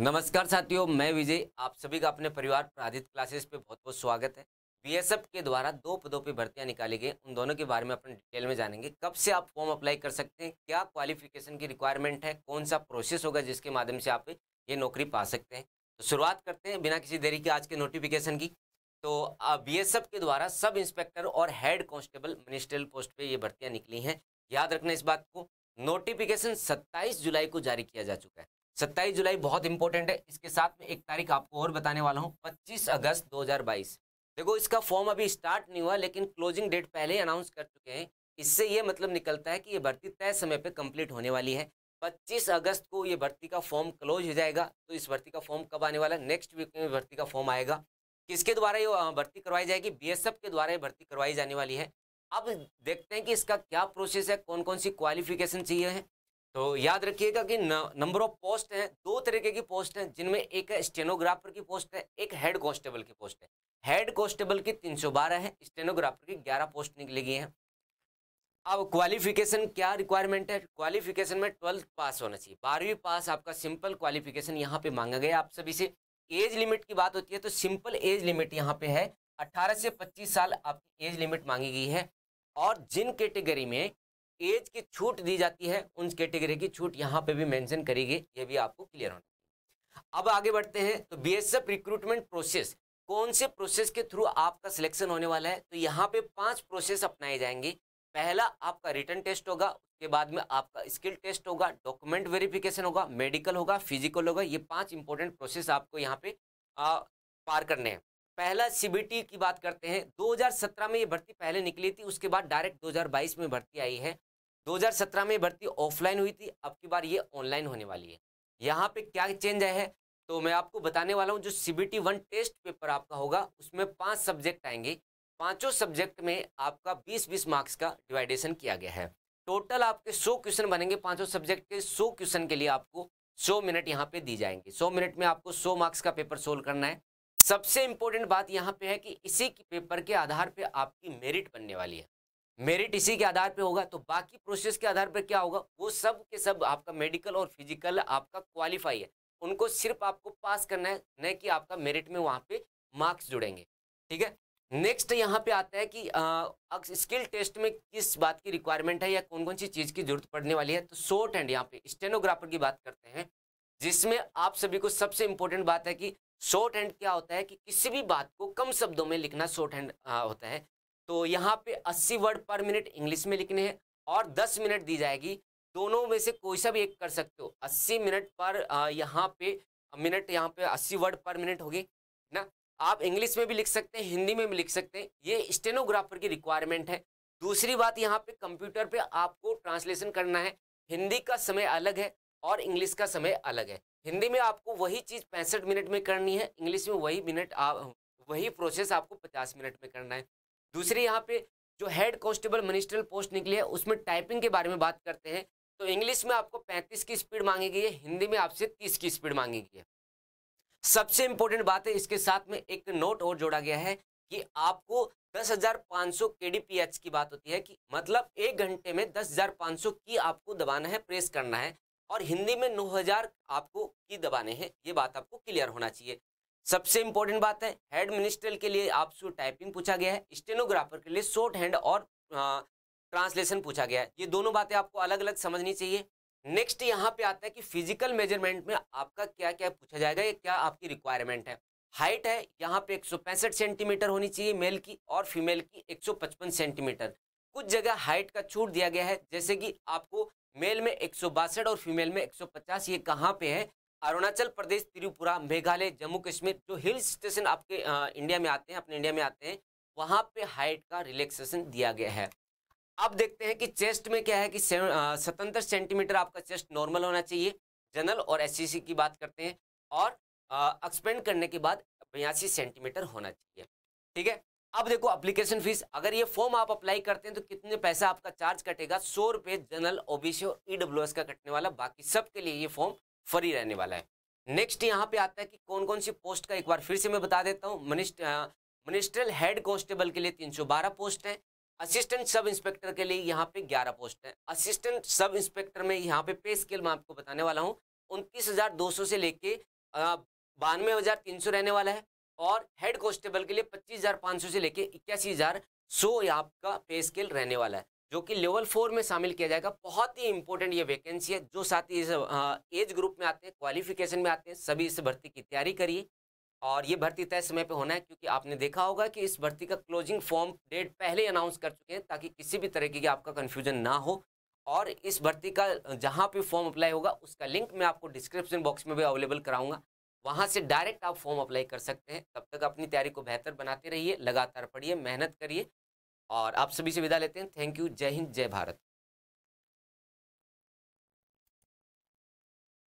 नमस्कार साथियों मैं विजय आप सभी का अपने परिवार प्राधित क्लासेस पे बहुत बहुत स्वागत है बीएसएफ के द्वारा दो पदों पर भर्तियां निकाली गई उन दोनों के बारे में अपन डिटेल में जानेंगे कब से आप फॉर्म अप्लाई कर सकते हैं क्या क्वालिफिकेशन की रिक्वायरमेंट है कौन सा प्रोसेस होगा जिसके माध्यम से आप ये नौकरी पा सकते हैं तो शुरुआत करते हैं बिना किसी देरी के आज के नोटिफिकेशन की तो बी के द्वारा सब इंस्पेक्टर और हेड कॉन्स्टेबल मिनिस्ट्रियल पोस्ट पर ये भर्तियाँ निकली हैं याद रखना इस बात को नोटिफिकेशन सत्ताईस जुलाई को जारी किया जा चुका है सत्ताईस जुलाई बहुत इंपॉर्टेंट है इसके साथ में एक तारीख आपको और बताने वाला हूँ पच्चीस अगस्त दो देखो इसका फॉर्म अभी स्टार्ट नहीं हुआ लेकिन क्लोजिंग डेट पहले ही अनाउंस कर चुके हैं इससे ये मतलब निकलता है कि ये भर्ती तय समय पर कंप्लीट होने वाली है 25 अगस्त को ये भर्ती का फॉर्म क्लोज हो जाएगा तो इस भर्ती का फॉर्म कब आने वाला है नेक्स्ट वीक में भर्ती का फॉर्म आएगा किसके द्वारा ये भर्ती करवाई जाएगी बी के द्वारा ये भर्ती करवाई जाने वाली है अब देखते हैं कि इसका क्या प्रोसेस है कौन कौन सी क्वालिफिकेशन चाहिए है तो याद रखिएगा कि नंबर ऑफ पोस्ट हैं दो तरीके की पोस्ट हैं जिनमें एक है स्टेनोग्राफर की पोस्ट है एक हेड कॉन्स्टेबल की पोस्ट है हेड कॉन्स्टेबल की बारह है स्टेनोग्राफर की ग्यारह पोस्ट निकलेगी हैं अब क्वालिफिकेशन क्या रिक्वायरमेंट है क्वालिफिकेशन में ट्वेल्थ पास होना चाहिए बारहवीं पास आपका सिंपल क्वालिफिकेशन यहाँ पे मांगा गया आप सभी से एज लिमिट की बात होती है तो सिंपल एज लिमिट यहाँ पे है 18 से 25 साल आपकी एज लिमिट मांगी गई है और जिन कैटेगरी में एज की छूट दी जाती है उन कैटेगरी की छूट यहाँ पे भी मेंशन करेगी ये भी आपको क्लियर होना अब आगे बढ़ते हैं तो बीएसएफ रिक्रूटमेंट प्रोसेस कौन से प्रोसेस के थ्रू आपका सिलेक्शन होने वाला है तो यहाँ पे पांच प्रोसेस अपनाए जाएंगे पहला आपका रिटर्न टेस्ट होगा उसके बाद में आपका स्किल टेस्ट होगा डॉक्यूमेंट वेरिफिकेशन होगा मेडिकल होगा फिजिकल होगा ये पाँच इंपॉर्टेंट प्रोसेस आपको यहाँ पे आ, पार करने हैं पहला सीबीटी की बात करते हैं 2017 में ये भर्ती पहले निकली थी उसके बाद डायरेक्ट 2022 में भर्ती आई है 2017 में भर्ती ऑफलाइन हुई थी अब की बार ये ऑनलाइन होने वाली है यहाँ पे क्या चेंज आया है तो मैं आपको बताने वाला हूँ जो C B T one test paper आपका होगा उसमें पाँच सब्जेक्ट आएंगे पांचों सब्जेक्ट में आपका 20-20 मार्क्स का डिवाइडेशन किया गया है टोटल आपके 100 क्वेश्चन बनेंगे पांचों सब्जेक्ट के 100 क्वेश्चन के लिए आपको 100 मिनट यहाँ पे दी जाएंगे 100 मिनट में आपको 100 मार्क्स का पेपर सोल्व करना है सबसे इंपॉर्टेंट बात यहाँ पे है कि इसी के पेपर के आधार पे आपकी मेरिट बनने वाली है मेरिट इसी के आधार पे होगा तो बाकी प्रोसेस के आधार पे क्या होगा वो सब के सब आपका मेडिकल और फिजिकल आपका क्वालिफाई है उनको सिर्फ आपको पास करना है न कि आपका मेरिट में वहाँ पे मार्क्स जुड़ेंगे ठीक है नेक्स्ट यहाँ पे आता है कि स्किल टेस्ट में किस बात की रिक्वायरमेंट है या कौन कौन सी चीज़ की जरूरत पड़ने वाली है तो शॉर्ट हैंड यहाँ पे स्टेनोग्राफर की बात करते हैं जिसमें आप सभी को सबसे इम्पोर्टेंट बात है कि शॉर्ट हैंड क्या होता है कि किसी भी बात को कम शब्दों में लिखना शॉर्ट हैंड होता है तो यहाँ पे 80 वर्ड पर मिनट इंग्लिश में लिखने हैं और 10 मिनट दी जाएगी दोनों में से कोई सा भी एक कर सकते हो 80 मिनट पर यहाँ पे मिनट यहाँ पे 80 वर्ड पर मिनट होगी ना आप इंग्लिश में भी लिख सकते हैं हिंदी में भी लिख सकते हैं ये स्टेनोग्राफर की रिक्वायरमेंट है दूसरी बात यहाँ पे कंप्यूटर पे आपको ट्रांसलेशन करना है हिंदी का समय अलग है और इंग्लिश का समय अलग है हिंदी में आपको वही चीज़ पैंसठ मिनट में करनी है इंग्लिश में वही मिनट आप वही प्रोसेस आपको पचास मिनट में करना है दूसरी यहाँ पे जो हेड कॉन्स्टेबल मिनिस्ट्रियल पोस्ट निकली है उसमें टाइपिंग के बारे में बात करते हैं तो इंग्लिश में आपको 35 की स्पीड मांगी गई है हिंदी में आपसे 30 की स्पीड मांगी गई है सबसे इंपॉर्टेंट बात है इसके साथ में एक नोट और जोड़ा गया है कि आपको 10,500 kdph की बात होती है कि मतलब एक घंटे में 10,500 की आपको दबाना है प्रेस करना है और हिंदी में 9,000 आपको की दबाने हैं ये बात आपको क्लियर होना चाहिए सबसे इंपॉर्टेंट बात है हेड मिनिस्टर के लिए आपसे टाइपिंग पूछा गया है स्टेनोग्राफर के लिए शॉर्ट हैंड और ट्रांसलेशन पूछा गया है ये दोनों बातें आपको अलग अलग समझनी चाहिए नेक्स्ट यहाँ पे आता है कि फिजिकल मेजरमेंट में आपका क्या क्या पूछा जाएगा या क्या आपकी रिक्वायरमेंट है हाइट है यहाँ पे एक सेंटीमीटर होनी चाहिए मेल की और फीमेल की एक सेंटीमीटर कुछ जगह हाइट का छूट दिया गया है जैसे कि आपको मेल में एक और फीमेल में एक ये कहाँ पे है अरुणाचल प्रदेश त्रिपुरा मेघालय जम्मू कश्मीर जो हिल स्टेशन आपके इंडिया में आते हैं अपने इंडिया में आते हैं वहाँ पे हाइट का रिलैक्सेशन दिया गया है अब देखते हैं कि चेस्ट में क्या है कि सतहत्तर सेंटीमीटर आपका चेस्ट नॉर्मल होना चाहिए जनरल और एस की बात करते हैं और एक्सपेंड करने के बाद बयासी सेंटीमीटर होना चाहिए ठीक है अब देखो अप्लीकेशन फीस अगर ये फॉर्म आप अप्लाई करते हैं तो कितने पैसा आपका चार्ज कटेगा सौ रुपये जनरल ओबीसी और ईडब्ल्यूएस का कटने वाला बाकी सब के लिए ये फॉर्म फ्री रहने वाला है नेक्स्ट यहाँ पे आता है कि कौन कौन सी पोस्ट का एक बार फिर से मैं बता देता हूँ मिनिस्ट्रियल हेड कॉन्स्टेबल के लिए तीन सौ बारह पोस्ट है असिस्टेंट सब इंस्पेक्टर के लिए यहाँ पे ग्यारह पोस्ट है असिस्टेंट सब इंस्पेक्टर में यहाँ पे पे स्केल मैं आपको बताने वाला हूँ उनतीस हज़ार दो सौ से लेके बानवे हज़ार तीन सौ रहने वाला है और हेड कॉन्स्टेबल के लिए पच्चीस हज़ार पाँच सौ से लेके इक्यासी हज़ार सौ आपका पे स्केल रहने वाला है जो कि लेवल फोर में शामिल किया जाएगा बहुत ही इंपॉर्टेंट ये वैकेंसी है जो साथी इस एज ग्रुप में आते हैं क्वालिफिकेशन में आते हैं सभी इस भर्ती की तैयारी करिए और ये भर्ती तय समय पे होना है क्योंकि आपने देखा होगा कि इस भर्ती का क्लोजिंग फॉर्म डेट पहले अनाउंस कर चुके हैं ताकि किसी भी तरीके की आपका कन्फ्यूजन ना हो और इस भर्ती का जहाँ पर फॉर्म अप्लाई होगा उसका लिंक मैं आपको डिस्क्रिप्शन बॉक्स में भी अवेलेबल कराऊंगा वहाँ से डायरेक्ट आप फॉर्म अप्लाई कर सकते हैं तब तक अपनी तैयारी को बेहतर बनाते रहिए लगातार पढ़िए मेहनत करिए और आप सभी से विदा लेते हैं थैंक यू जय हिंद जय भारत